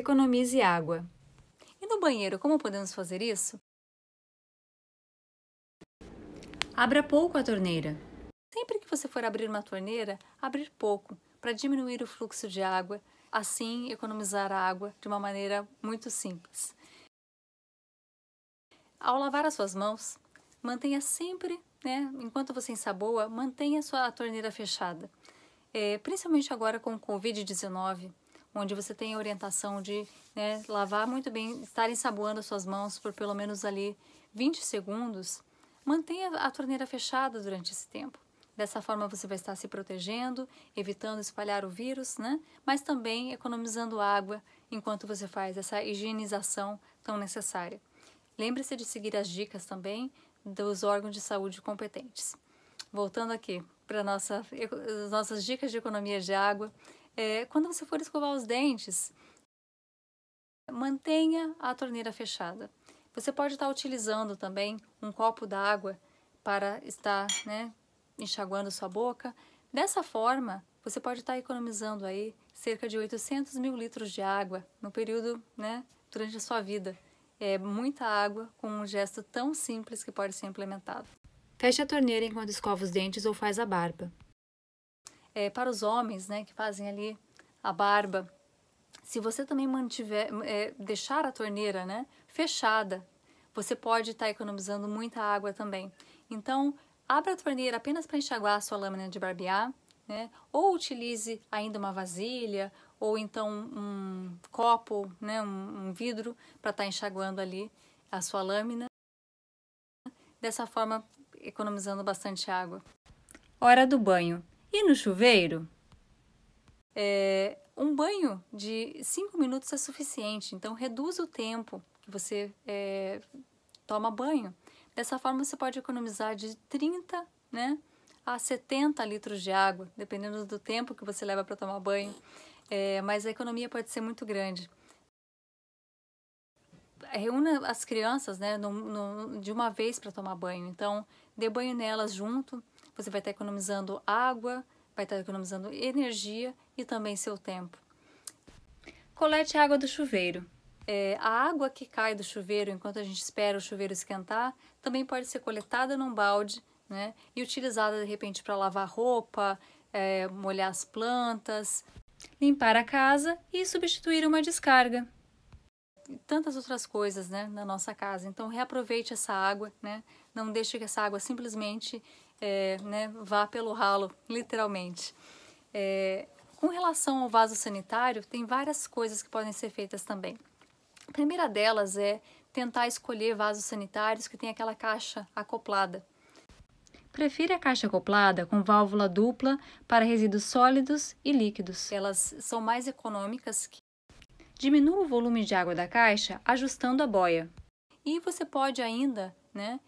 economize água. E no banheiro, como podemos fazer isso? Abra pouco a torneira. Sempre que você for abrir uma torneira, abrir pouco para diminuir o fluxo de água, assim economizar água de uma maneira muito simples. Ao lavar as suas mãos, mantenha sempre, né, enquanto você ensaboa, mantenha a sua torneira fechada. É, principalmente agora com o Covid-19, onde você tem a orientação de né, lavar muito bem, estar ensaboando as suas mãos por pelo menos ali 20 segundos, mantenha a torneira fechada durante esse tempo. Dessa forma você vai estar se protegendo, evitando espalhar o vírus, né? mas também economizando água enquanto você faz essa higienização tão necessária. Lembre-se de seguir as dicas também dos órgãos de saúde competentes. Voltando aqui para nossa, nossas dicas de economia de água, é, quando você for escovar os dentes, mantenha a torneira fechada. Você pode estar utilizando também um copo d'água para estar né, enxaguando sua boca. Dessa forma, você pode estar economizando aí cerca de 800 mil litros de água no período, né, durante a sua vida. É muita água com um gesto tão simples que pode ser implementado. Feche a torneira enquanto escova os dentes ou faz a barba é, para os homens, né, que fazem ali a barba. Se você também mantiver, é, deixar a torneira, né, fechada, você pode estar tá economizando muita água também. Então, abra a torneira apenas para enxaguar a sua lâmina de barbear, né, ou utilize ainda uma vasilha ou então um copo, né, um, um vidro para estar tá enxaguando ali a sua lâmina. Dessa forma, economizando bastante água. Hora do banho. E no chuveiro? É, um banho de 5 minutos é suficiente, então reduz o tempo que você é, toma banho. Dessa forma, você pode economizar de 30 né, a 70 litros de água, dependendo do tempo que você leva para tomar banho. É, mas a economia pode ser muito grande. Reúna as crianças né, no, no, de uma vez para tomar banho, então dê banho nelas junto. Você vai estar economizando água, vai estar economizando energia e também seu tempo. Colete água do chuveiro. É, a água que cai do chuveiro enquanto a gente espera o chuveiro esquentar também pode ser coletada num balde né, e utilizada de repente para lavar roupa, é, molhar as plantas, limpar a casa e substituir uma descarga. E tantas outras coisas né, na nossa casa. Então reaproveite essa água, né, não deixe que essa água simplesmente é, né, vá pelo ralo, literalmente. É, com relação ao vaso sanitário, tem várias coisas que podem ser feitas também. A primeira delas é tentar escolher vasos sanitários que tem aquela caixa acoplada. Prefira a caixa acoplada com válvula dupla para resíduos sólidos e líquidos. Elas são mais econômicas que diminua o volume de água da caixa ajustando a boia. E você pode ainda né,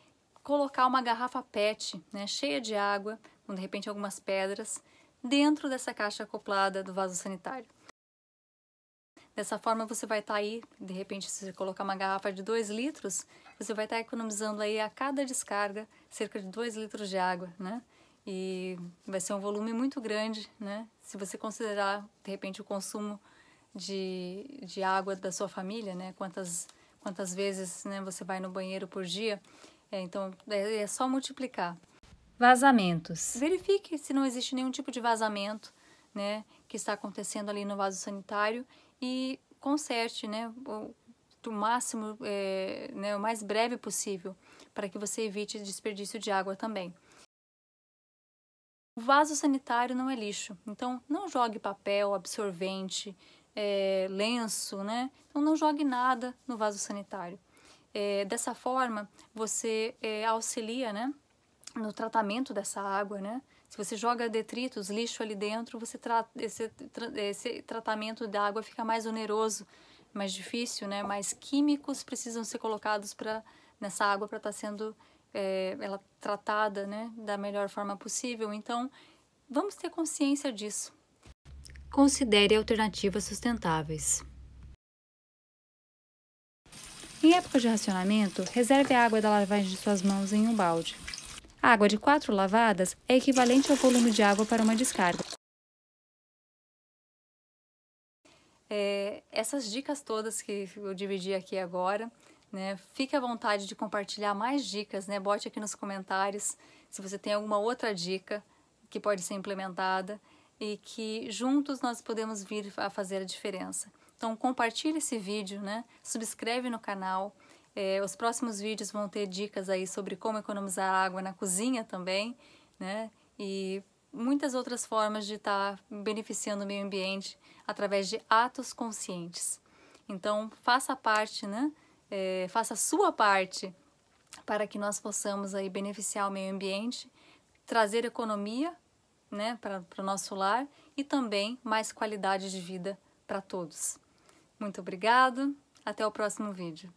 colocar uma garrafa PET, né, cheia de água, com de repente algumas pedras, dentro dessa caixa acoplada do vaso sanitário. Dessa forma você vai estar tá aí, de repente se você colocar uma garrafa de 2 litros, você vai estar tá economizando aí a cada descarga cerca de 2 litros de água, né? E vai ser um volume muito grande, né? Se você considerar, de repente, o consumo de, de água da sua família, né? Quantas, quantas vezes né, você vai no banheiro por dia, é, então, é, é só multiplicar. Vazamentos. Verifique se não existe nenhum tipo de vazamento né, que está acontecendo ali no vaso sanitário e conserte né, o máximo, é, né, o mais breve possível, para que você evite desperdício de água também. O vaso sanitário não é lixo, então não jogue papel, absorvente, é, lenço, né? Então não jogue nada no vaso sanitário. É, dessa forma, você é, auxilia né, no tratamento dessa água, né? Se você joga detritos, lixo ali dentro, você esse, tra esse tratamento da água fica mais oneroso, mais difícil, né? Mais químicos precisam ser colocados para nessa água para estar tá sendo é, ela tratada, né? Da melhor forma possível. Então, vamos ter consciência disso. Considere alternativas sustentáveis. Em época de racionamento, reserve a água da lavagem de suas mãos em um balde. A água de quatro lavadas é equivalente ao volume de água para uma descarga. É, essas dicas todas que eu dividi aqui agora, né, fique à vontade de compartilhar mais dicas, né, bote aqui nos comentários se você tem alguma outra dica que pode ser implementada e que juntos nós podemos vir a fazer a diferença. Então compartilhe esse vídeo, né? Subscreve no canal. É, os próximos vídeos vão ter dicas aí sobre como economizar água na cozinha também, né? E muitas outras formas de estar tá beneficiando o meio ambiente através de atos conscientes. Então faça parte, né? É, faça a sua parte para que nós possamos aí beneficiar o meio ambiente, trazer economia né, para o nosso lar e também mais qualidade de vida para todos. Muito obrigado, até o próximo vídeo.